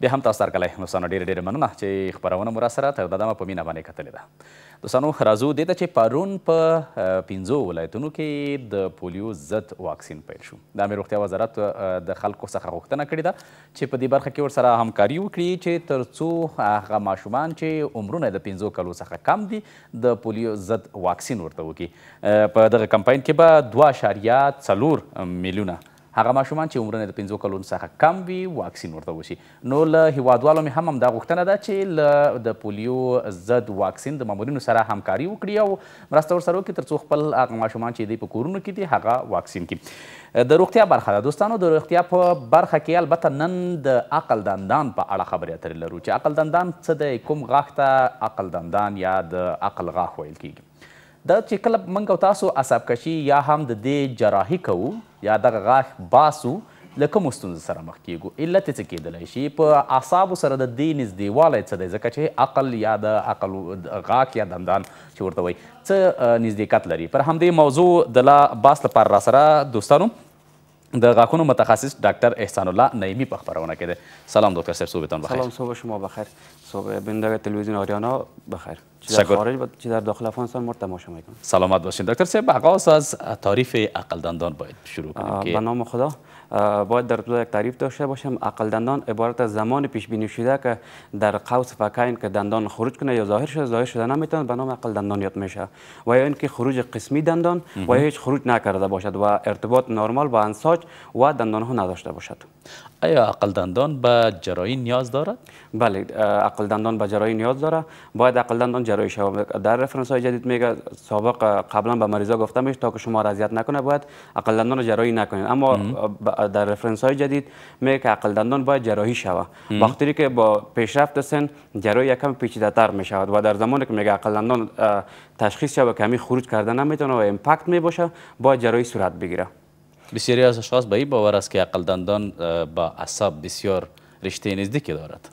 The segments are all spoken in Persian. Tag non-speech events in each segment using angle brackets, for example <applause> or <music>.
بیا هم تاسو درغلی دوستانو ډېره ډېره مننه چې خپرونه مو راسره تر دمه په مینه باندې کتلې ده دوستانو راځو دې ته چې پرون په پنځو ولایتونو کې د پولیو ضد واکسین پیل شو د امیر روغتیا وزارت د خلکو څخه غوښتنه کړې ده چې په دې برخه کې ورسره همکاري وکړي چې تر څو هغه ماشومان چې عمرونه د پنځو کلو څخه کم دي د پولیو ضد واکسین ورته وکړي په دغه کمپاین کې به دوه اشاریه څلور میلیونه هغه ماشومان چې عمرونه د پنځو کلونو څخه کم وي واکسین ورته وشي نو له هیوادوالو مې هم همدا غوښتنه ده چې له د پولیو ضد واکسین د مامورینو سره همکاري وکړي او مرسته ورسره وکړي تر څو خپل هغه ماشومان چې دوی په کورونو کې دي هغه واکسین کړي د روغتیا برخه ده دوستانو د روغتیا په برخه کې البته نن د عقل دندان په اړه خبرې اترې لرو چې عقل دندان څه دی کوم غاښ ته عقل دندان یا د عقل غاښ ویل کیږي دا چې کله موږ او تاسو عصب کشي یا هم د دې جراحي کوو یا دغه غاښ باسو له کومو ستونزو سره مخ کیږو علت یې څه کیدلی شي په اعصابو سره د دې نږدېوالی څه دی ځکه چې عقل یا د عقل غاک یا دندان چې ورته وایي څه نږدېکت لري پر همدې موضوع د لا باس لپاره راسره دوستانو د غاښونو متخصص ډاکټر احسان الله نعیمی په خبرونه کې ده سلام ډاکټر صاحب صوبتان بخیر سلام صبح شما بخیر صبح بینده تلویزیون آریانا بخیر خارج و چی در داخل افغانستان مرد تماشا میکنم سلامت باشین دکتر سیب اقاس از تعریف عقل دندان باید شروع کنیم که به نام خدا باید در طول یک تعریف داشته باشم عقل دندان عبارت از زمان پیش بینی شده که در قوس فکاین که دندان خروج کنه یا ظاهر شده ظاهر شده نمیتونه به نام عقل دندان یاد میشه و یا اینکه خروج قسمی دندان و هیچ خروج نکرده باشد و ارتباط نرمال با انساج و دندان ها نداشته باشد آیا عقل دندان به جرایی نیاز دارد بله عقل دندان به جرایی نیاز داره باید عقل دندان جراحی شباب در رفرنس های جدید میگه سابق قبلا به مریضا گفته میشه تا که شما رضایت نکنه باید عقل دندان را جراحی نکنید اما در رفرنس های جدید میگه که عقل دندان باید جراحی شوه وقتی که با پیشرفت سن جراحی یکم پیچیده تر می و در زمانی که میگه عقل دندان تشخیص شوه که خروج کرده نمیتونه و امپکت می باشه باید جراحی صورت بگیره بسیاری از اشخاص به این باور است که عقل دندان با عصب بسیار رشته نزدیکی دارد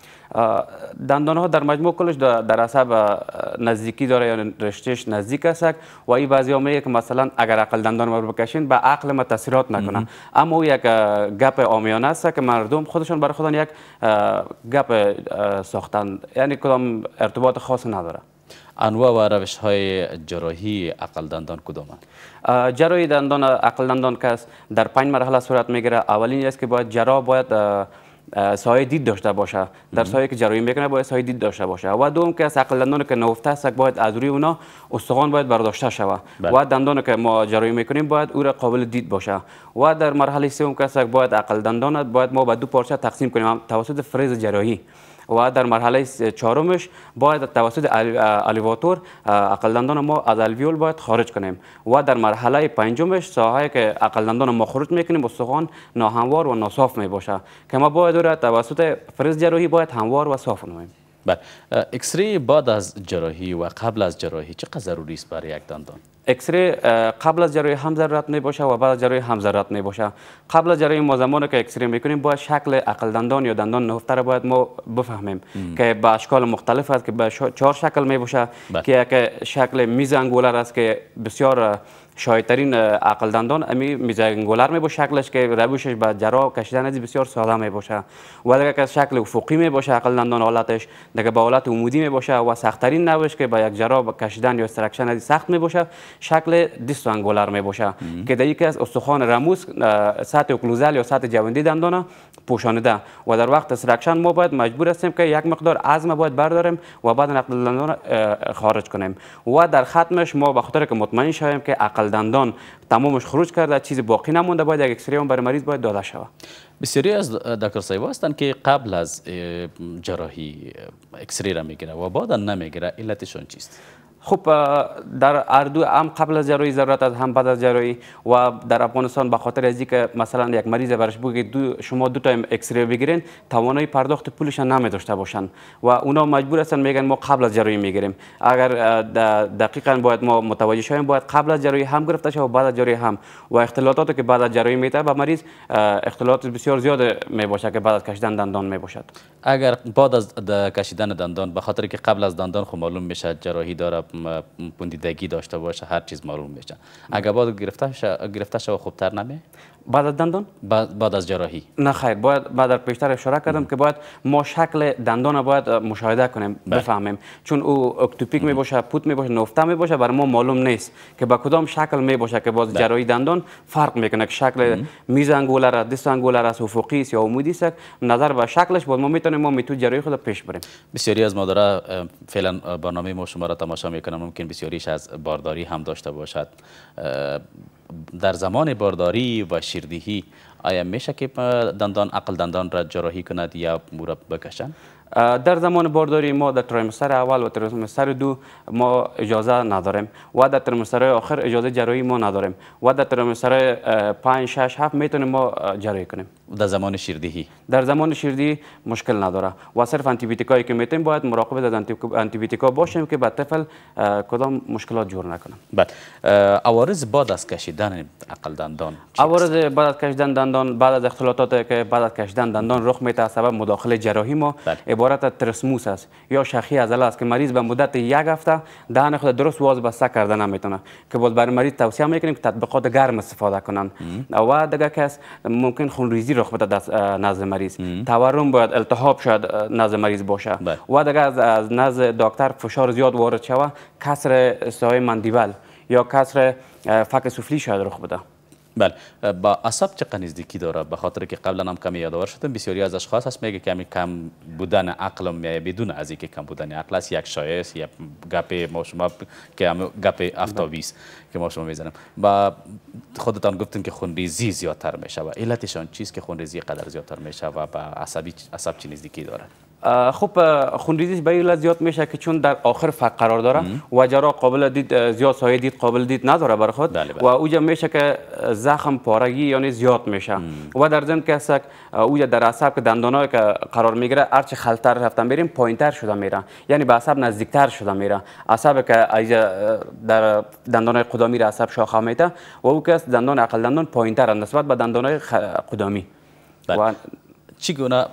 دندان ها در مجموع کلش در عصب نزدیکی داره یا رشتهش نزدیک است و این بعضی ها که مثلا اگر عقل دندان رو بکشین به عقل ما تاثیرات نکنه اما او یک گپ آمیانه است که مردم خودشان برای خودان یک گپ ساختن یعنی کدام ارتباط خاص نداره انواع و روش های جراحی عقل دندان کدام جراحی دندان عقل دندان که در پنج مرحله صورت میگیره اولین است که باید جراح باید سایه دید داشته باشه در سایه که جرایم میکنه باید سایه دید داشته باشه و دوم که از که نوفته است باید از روی اونا استخوان باید برداشته شود بله. و دندان که ما جرایم میکنیم باید او را قابل دید باشه و در مرحله سوم که باید عقل دندان باید ما به دو پارچه تقسیم کنیم توسط فریز جرایی و در مرحله چهارمش باید توسط الیواتور عقلدندان ما از الویول باید خارج کنیم و در مرحله پنجمش ساحه که عقلدندان ما خروج میکنیم استخوان ناهموار و ناصاف میباشه که ما باید را توسط فرز جراحی باید هموار و صاف نمیم. بله اکسری بعد از جراحی و قبل از جراحی چقدر ضروری است برای یک دندان اکسری e, قبل از جراحی هم ضرورت باشه و بعد از جراحی هم ضرورت باشه قبل از جراحی ما زمان که اکسری میکنیم باید شکل عقل دندان یا دندان نهفته باید ما بفهمیم که به اشکال مختلف است که به چهار شکل میباشه بله. که یک شکل میز انگولر است که بسیار شایدترین دندان امی میزنگولر می باشه شکلش که روشش با جرا کشیدن از بسیار ساده می باشه ولی که شکل افقی می باشه دندان حالتش دیگه به حالت عمودی می باشه و سختترین نوش که با یک جرا کشیدن یا استرکشن از سخت می باشه شکل دیستانگولر می باشه که در یکی از استخوان رموز سطح اوکلوزال یا سطح جوندی دندان پوشانده. و در وقت استرکشن ما باید مجبور هستیم که یک مقدار عزم باید برداریم و بعد دندان خارج کنیم و در ختمش ما به خاطر که مطمئن شویم که عقل دندان تمامش خروج کرده چیزی باقی نمونده باید یک اکسری هم برای مریض باید داده شود بسیاری از دکتر سایب هستند که قبل از جراحی اکسری را میگیره و بعدا نمیگیره علتشون چیست خب در اردو هم قبل از جراحی ضرورت از هم بعد از جراحی و در افغانستان به خاطر از اینکه مثلا یک مریض برش بگی دو شما دو تا اکسره بگیرین توانایی پرداخت پولش نمی داشته باشن و اونا مجبور هستن میگن ما قبل از جراحی میگیریم اگر دقیقا باید ما متوجه شویم باید قبل از جراحی هم گرفته شود و بعد از جراحی هم و اختلاطاتی که بعد از جراحی میته به مریض اختلالات بسیار زیاد می باشه که بعد از کشیدن دندان می باشد اگر بعد از کشیدن دندان به خاطر که قبل از دندان خب معلوم میشه جراحی داره پندیدگی داشته باشه هر چیز معلوم میشه اگر بعد گرفته شو گرفته شو خوبتر نمی بعد از دندان بعد از جراحی نه خیر باید بعد از پیشتر اشاره کردم که باید ما شکل دندان باید مشاهده کنیم بله. بفهمیم چون او اکتوپیک می پوت می باشه نفته می باشه برای ما معلوم نیست که به کدام شکل می که باز بله. جراحی دندان فرق میکنه که شکل میز انگوله را دست انگوله را افقی یا عمودی است نظر به شکلش باز ما میتونیم ما میتو جراحی خود پیش بریم بسیاری از مادرها فعلا برنامه ما شما را تماشا می که ممکن بسیاریش از بارداری هم داشته باشد در زمان بارداری و شیردهی آیا میشه که دندان عقل دندان را جراحی کند یا مورب بکشند؟ در زمان بارداری ما در ترمستر اول و ترمستر دو ما اجازه نداریم و در ترمستر آخر اجازه جراحی ما نداریم و در ترمستر 5 6 7 میتونیم ما جراحی کنیم در زمان شیردهی در زمان شیردهی مشکل نداره و صرف آنتی که میتیم باید مراقب از آنتی باشیم که به طفل کدام مشکلات جور نکنه بله. بعد عوارض بعد از کشیدن عقل دندان عوارض بعد از کشیدن دندان بعد از اختلالاتی که بعد از کشیدن دندان رخ میده سبب مداخله جراحی ما بله. عبارت ترسموس است یا شخی است که مریض به مدت یک هفته دهن خود درست واز بسته کرده نمیتونه که باز برای مریض توصیه میکنیم که تطبیقات گرم استفاده کنن و دیگه کس ممکن ریزی رخ بده دست نزد مریض تورم باید التهاب شاید نزد مریض باشه بله. و دیگه از نزد دکتر فشار زیاد وارد شوه کسر سایه مندیبل یا کسر فک سفلی شاید رخ بده بله با عصب چقدر نزدیکی داره به خاطر که قبلا هم کمی یادآور شدم بسیاری از اشخاص هست میگه کمی کم بودن عقل میای بدون از اینکه کم بودن عقل است یک شایست یا گپ ما شما که گپ افتابی که ما شما میزنم با خودتان گفتن که خونریزی زیادتر میشه و علتشان چیست که ریزی قدر زیادتر میشه و به عصبی عصب چی نزدیکی داره خب خونریزیش به این زیاد میشه که چون در آخر فقر قرار داره و جرا قابل دید زیاد سایه دید قابل دید نداره بر خود بله، و بله. اوجا میشه که زخم پارگی یعنی زیاد میشه و در ضمن که سک اوجا در عصب که دندانای که قرار میگیره هرچی خلتر رفتن بریم پایینتر شده میره یعنی به عصب نزدیکتر شده میره عصب که ایجا در دندانای قدامی را عصب شاخه میته و او که دندان عقل دندان پایینتر نسبت به دندانای قدامی بله. چی گونه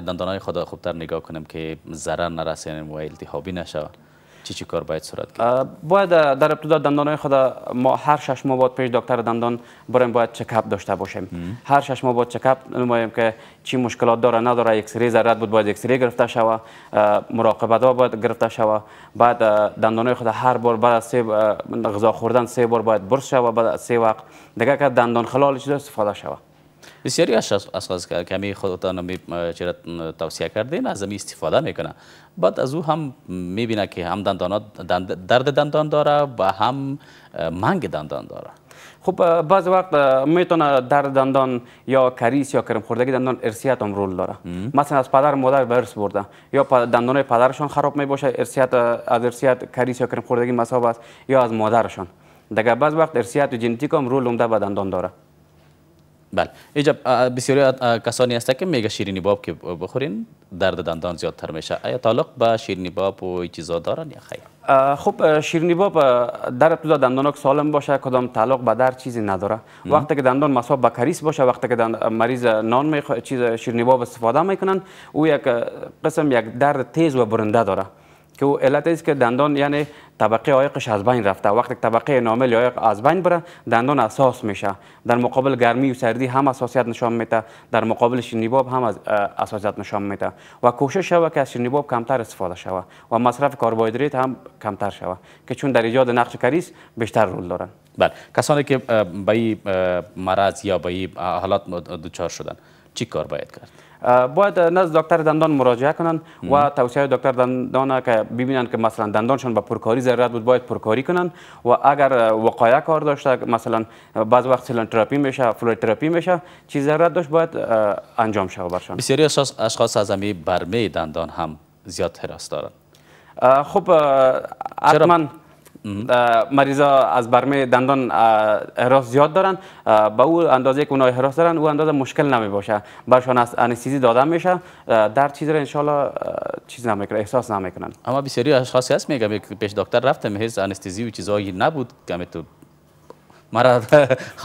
دندانهای خدا خوبتر نگاه کنیم که ضرر نرسینیم و التحابی نشود چی چی کار باید صورت کنیم باید در ابتدا دندانهای خدا ما هر شش ماه بعد پیش دکتر دندان بریم باید چکاپ داشته باشیم هر شش ماه بعد چکاپ نمایم که چی مشکلات داره نداره سری ضرورت بود باید سری گرفته شوه مراقبت ها باید گرفته شوه بعد دندانهای خود هر بار بعد از غذا خوردن سه بار باید برس شوه بعد سه وقت دیگه که دندان خلال چیز استفاده شوه بسیاری از اشخاص که همه خودتان چرت توصیه کردین از استفاده میکنه بعد از او هم میبینه که هم دندان درد دندان داره و هم منگ دندان داره خب بعض وقت میتونه درد دندان یا کریس یا کرم خوردگی دندان ارسیت هم رول داره مثلا از پدر مادر به برده یا دندان پدرشان خراب می باشه ارسیت از ارسیت کریس یا کرم خوردگی مصاب است یا از مادرشان دیگه بعض وقت ارسیت و ژنتیک هم رول عمده به دندان داره بله اینجا بسیاری کسانی هست که میگه شیرینی باب که بخورین درد دندان زیادتر میشه آیا تعلق به شیرینی باب و چیزا دارن یا خیر خب شیرینی باب در ابتدا دندان که سالم باشه کدام تعلق به در چیزی نداره وقتی که دندان مصاب به کریس باشه وقتی که مریض نان می چیز شیرینی باب استفاده میکنن او یک قسم یک درد تیز و برنده داره که او علت است که دندان یعنی طبقه عایقش از بین رفته وقتی طبقه نامل عایق از بین بره دندان اساس میشه در مقابل گرمی و سردی هم اساسیت نشان میده در مقابل شینیباب هم اساسیت نشان میده و کوشش شوه که از شنیباب کمتر استفاده شوه و مصرف کربوهیدرات هم کمتر شوه که چون در ایجاد نقش کریس بیشتر رول دارن بله کسانی که به مرض یا به حالات دچار شدن چی کار باید کرد باید نزد دکتر دندان مراجعه کنند و توصیه دکتر دندان که ببینند که مثلا دندانشان به پرکاری ضرورت بود باید پرکاری کنند و اگر وقایه کار داشته مثلا بعض وقت سیلان تراپی میشه فلوید تراپی میشه چی ضرورت داشت باید انجام شود برشان بسیاری اشخاص از برمه دندان هم زیاد حراس دارند خب حتما مریضا از برمه دندان احراس زیاد دارن به او اندازه که اونها احراس دارن او اندازه مشکل نمی باشه برشان از انستیزی دادن میشه در چیز را انشالله چیز احساس نمیکنن اما بسیاری اشخاصی هست میگم پیش دکتر رفتم هیز انستیزی و چیزایی نبود کمی تو مرا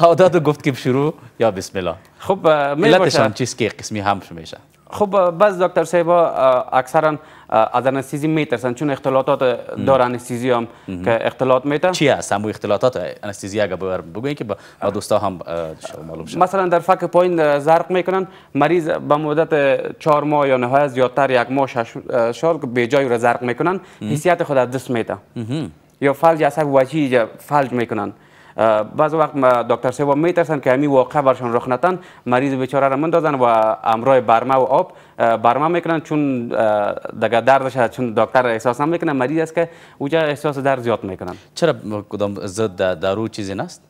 <laughs> و گفت که شروع یا بسم الله خب ملتشان چیز که قسمی هم میشه خب بعض دکتر سیبا اکثرا از انستیزی میترسن چون اختلاطات دار انستیزی هم که اختلاط میتن چی هست اختلاطات انستیزی اگه که با دوستا هم معلوم شد مثلا در فک پایین زرق میکنن مریض به مدت چهار ماه یا نهایت زیادتر یک ماه شش که به جای رو زرق میکنن حسیت خود از دست میتر یا فلج اصلا وجی فلج میکنن بعض وقت دکتر سیوا میترسن که همین واقع برشان رخ نتن مریض بیچاره را مندازن و امرای برمه و آب برمه میکنن چون دگه شده چون دکتر احساس نمیکنه مریض است که اوجا احساس درد زیاد میکنن چرا کدام ضد دارو چیزی نست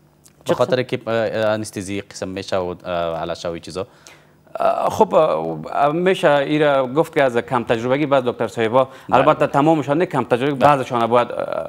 به خاطر خب؟ که انستزی قسم میشه و علاشه و چیزا خب میشه ایرا گفت که از کم تجربگی بعد دکتر صاحبا بله. البته تمامشان نه کم تجربه بله. بعضشان باید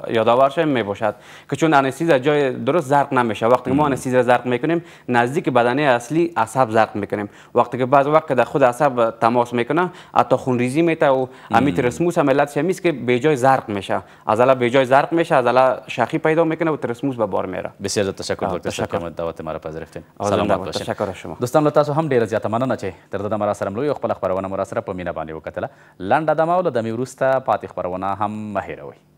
یادآور شیم میباشد که چون انستیز از جای درست زرق نمیشه وقتی ما انستیز را زرق میکنیم نزدیک بدنه اصلی عصب زرق میکنیم وقتی که بعض وقت در خود عصب تماس میکنه حتی خونریزی میته و امیت رسموس هم علت شمیست که به جای زرق میشه از الا به جای زرق میشه از الا شخی پیدا میکنه و ترسموس به بار میره بسیار تشکر دکتر صاحب دعوت ما را پذیرفتین سلام تشکر شما دوستان لطفا هم ډیر زیات مننه چې تر دمه را سره ملو یو خپله خپرونه مو را سره په مینه باندې وکتله لنډه دمه او له دمې وروسته پاتې خپرونه هم مه هیروئ